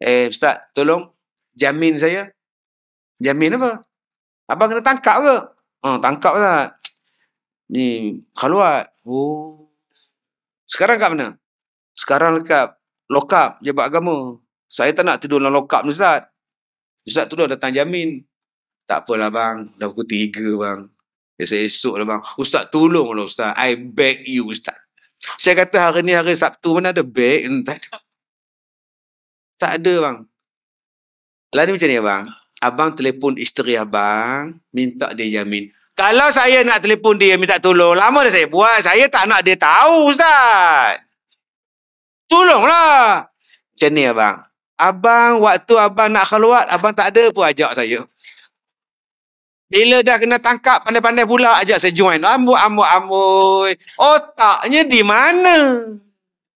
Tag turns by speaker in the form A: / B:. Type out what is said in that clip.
A: Eh ustaz, tolong jamin saya. Jamin apa? Abang kena tangkap ke? Ha, tangkap lah. Ni, kalau Oh. Sekarang kat mana? Sekarang dekat lokap jabat agama. Saya tak nak tidur dalam lokap ni Ustaz. Ustaz tidur datang jamin. Tak apalah bang. Dah pukul tiga bang. Biasa esok lah bang. Ustaz tolonglah, Ustaz. I beg you Ustaz. Saya kata hari ni hari Sabtu mana ada beg. Entah. Tak ada bang. Lain macam ni bang. Abang telefon isteri abang, minta dia jamin. Kalau saya nak telefon dia minta tolong, lama dah saya buat. Saya tak nak dia tahu ustaz. Tolonglah. Macam ni abang. Abang waktu abang nak keluar, abang tak ada pun ajak saya. Bila dah kena tangkap pandai-pandai pula ajak saya join. Amboi amboi amboi. Otaknya di mana?